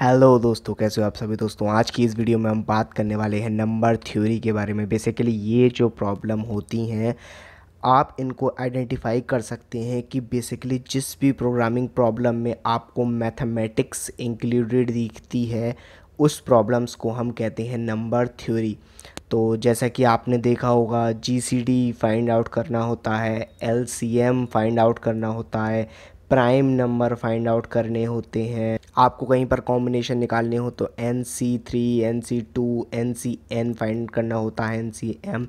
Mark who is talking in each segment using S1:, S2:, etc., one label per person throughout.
S1: hello दोस्तों कैसे हो आप सभी दोस्तों आज की इस वीडियो में हम बात करने वाले हैं नंबर थ्योरी के बारे में बेसिकली ये जो प्रॉब्लम होती हैं आप इनको आइडेंटिफाई कर सकते हैं कि बेसिकली जिस भी प्रोग्रामिंग प्रॉब्लम में आपको मैथमेटिक्स इंक्लूडेड दिखती है उस प्रॉब्लम्स को हम कहते हैं नंबर थ्योरी तो जैसा कि आपने देखा होगा G C D find out करना होता है L C M find out करना होता है प्राइम नंबर फाइंड आउट करने होते हैं आपको कहीं पर कॉम्बिनेशन निकालने हो तो N C three N C two N C N find करना होता है एन सी एम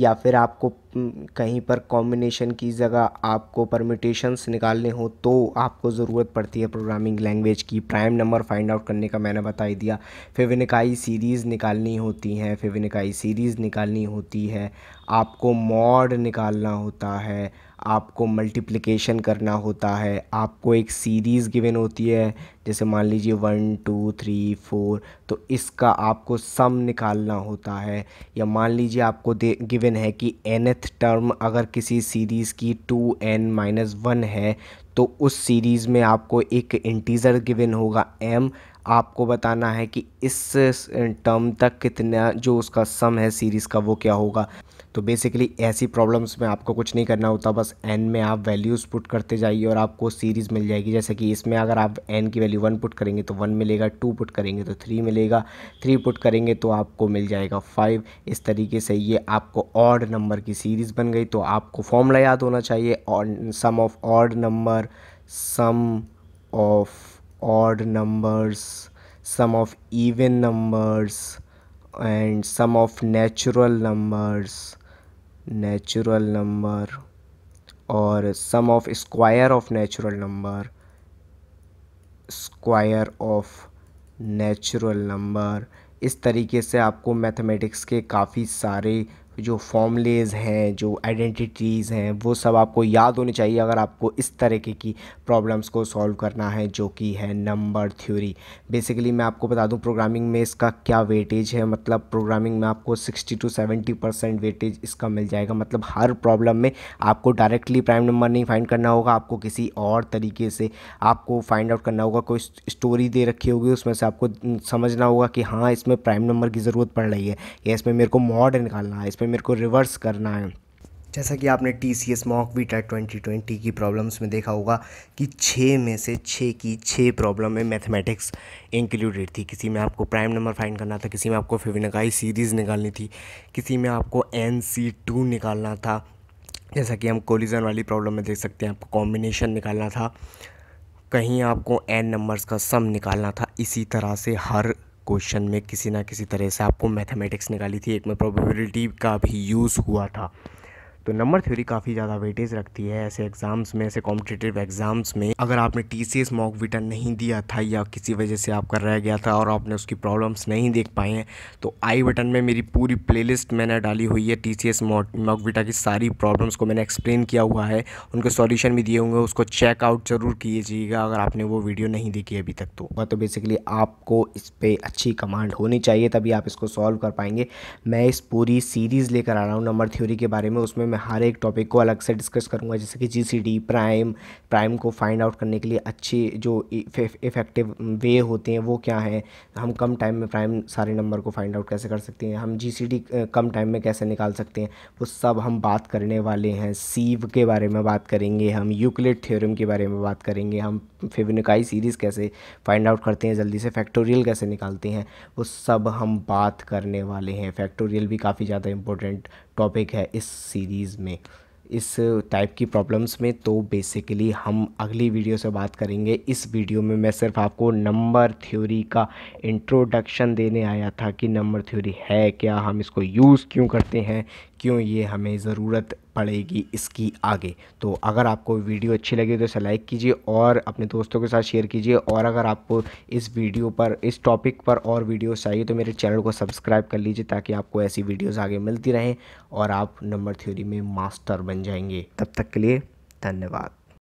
S1: या फिर आपको हम्म, कहीं पर कॉम्बिनेशन की जगह आपको परमिटेशंस निकालने हो तो आपको ज़रूरत पड़ती है प्रोग्रामिंग लैंग्वेज की प्राइम नंबर फाइंड आउट करने का मैंने बता ही दिया फिविनिकाई सीरीज़ निकालनी होती हैं फिविनिकाई सीरीज़ निकालनी होती है आपको मॉड निकालना होता है आपको मल्टीप्लिकेशन करना होता है आपको एक सीरीज़ गिवन होती है जैसे मान लीजिए वन टू थ्री फोर तो इसका आपको सम निकालना होता है या मान लीजिए आपको दे गिवन है कि एनथ टर्म अगर किसी सीरीज़ की टू एन माइनस वन है तो उस सीरीज़ में आपको एक इंटीज़र गिवन होगा एम आपको बताना है कि इस टर्म तक कितना जो उसका सम है सीरीज़ का वो क्या होगा तो बेसिकली ऐसी प्रॉब्लम्स में आपको कुछ नहीं करना होता बस एन में आप वैल्यूज़ पुट करते जाइए और आपको सीरीज़ मिल जाएगी जैसे कि इसमें अगर आप एन की वैल्यू वन पुट करेंगे तो वन मिलेगा टू पुट करेंगे तो थ्री मिलेगा थ्री पुट करेंगे तो आपको मिल जाएगा फाइव इस तरीके से ये आपको ऑड नंबर की सीरीज़ बन गई तो आपको फॉर्मूला याद होना चाहिए sum of odd number sum of odd numbers, sum of even numbers and sum of natural numbers, natural number or sum of square of natural number, square of natural number इस तरीके से आपको mathematics के काफ़ी सारे जो फॉर्मलेज हैं जो आइडेंटिटीज़ हैं वो सब आपको याद होने चाहिए अगर आपको इस तरीके की प्रॉब्लम्स को सॉल्व करना है जो कि है नंबर थ्योरी बेसिकली मैं आपको बता दूं प्रोग्रामिंग में इसका क्या वेटेज है मतलब प्रोग्रामिंग में आपको 60 टू 70 परसेंट वेटेज इसका मिल जाएगा मतलब हर प्रॉब्लम में आपको डायरेक्टली प्राइम नंबर नहीं फाइंड करना होगा आपको किसी और तरीके से आपको फाइंड आउट करना होगा कोई स्टोरी दे रखी होगी उसमें से आपको समझना होगा कि हाँ इसमें प्राइम नंबर की ज़रूरत पड़ रही है या इसमें मेरे को मॉडर्न निकालना है इसमें मेरे को रिवर्स करना है जैसा कि आपने टी सी एस मॉक भी टेट ट्वेंटी ट्वेंटी की प्रॉब्लम्स में देखा होगा कि छः में से छः की छः प्रॉब्लम में मैथमेटिक्स इंक्लूडेड थी किसी में आपको प्राइम नंबर फाइंड करना था किसी में आपको फिविनकाई सीरीज़ निकालनी थी किसी में आपको एन सी टू निकालना था जैसा कि हम कोलिजन वाली प्रॉब्लम में देख सकते हैं आपको कॉम्बिनेशन निकालना था कहीं आपको एन नंबर्स का सम निकालना था इसी तरह से हर क्वेश्चन में किसी ना किसी तरह से आपको मैथमेटिक्स निकाली थी एक में प्रोबेबिलिटी का भी यूज़ हुआ था तो नंबर थ्योरी काफ़ी ज़्यादा वेटेज रखती है ऐसे एग्ज़ाम्स में ऐसे कॉम्पिटेटिव एग्ज़ाम्स में अगर आपने T C S mock return नहीं दिया था या किसी वजह से आपका रह गया था और आपने उसकी प्रॉब्लम्स नहीं देख पाए हैं तो आई बटन में मेरी पूरी प्लेलिस्ट मैंने डाली हुई है टी सी एस मॉक विटा की सारी प्रॉब्लम्स को मैंने एक्सप्लेन किया हुआ है उनके सॉल्यूशन भी दिए होंगे उसको चेकआउट ज़रूर कीजिएगा अगर आपने वो वीडियो नहीं देखी अभी तक तो वह तो बेसिकली आपको इस पर अच्छी कमांड होनी चाहिए तभी आप इसको सॉल्व कर पाएंगे मैं इस पूरी सीरीज़ लेकर आ रहा हूँ नंबर थ्योरी के बारे में उसमें मैं हर एक टॉपिक को अलग से डिस्कस करूँगा जैसे कि जी प्राइम प्राइम को फाइंड आउट करने के लिए अच्छी जो इफ़ेक्टिव e, वे होते हैं वो क्या हैं हम कम टाइम में प्राइम सारे नंबर को फाइंड आउट कैसे कर सकते हैं हम जी कम टाइम में कैसे निकाल सकते हैं वो सब हम बात करने वाले हैं सीव के बारे में बात करेंगे हम यूक्लिड थ्योरम के बारे में बात करेंगे हम फिवनिकाई सीरीज़ कैसे फाइंड आउट करते हैं जल्दी से फैक्टोरियल कैसे निकालते हैं वो सब हम बात करने वाले हैं फैक्टोरियल भी काफ़ी ज़्यादा इंपॉर्टेंट टॉपिक है इस सीरीज़ सीरीज़ में इस टाइप की प्रॉब्लम्स में तो बेसिकली हम अगली वीडियो से बात करेंगे इस वीडियो में मैं सिर्फ आपको नंबर थ्योरी का इंट्रोडक्शन देने आया था कि नंबर थ्योरी है क्या हम इसको यूज़ क्यों करते हैं क्यों ये हमें ज़रूरत पड़ेगी इसकी आगे तो अगर आपको वीडियो अच्छी लगी तो इसे लाइक कीजिए और अपने दोस्तों के साथ शेयर कीजिए और अगर आपको इस वीडियो पर इस टॉपिक पर और वीडियो चाहिए तो मेरे चैनल को सब्सक्राइब कर लीजिए ताकि आपको ऐसी वीडियोस आगे मिलती रहें और आप नंबर थ्योरी में मास्टर बन जाएंगे तब तक के लिए धन्यवाद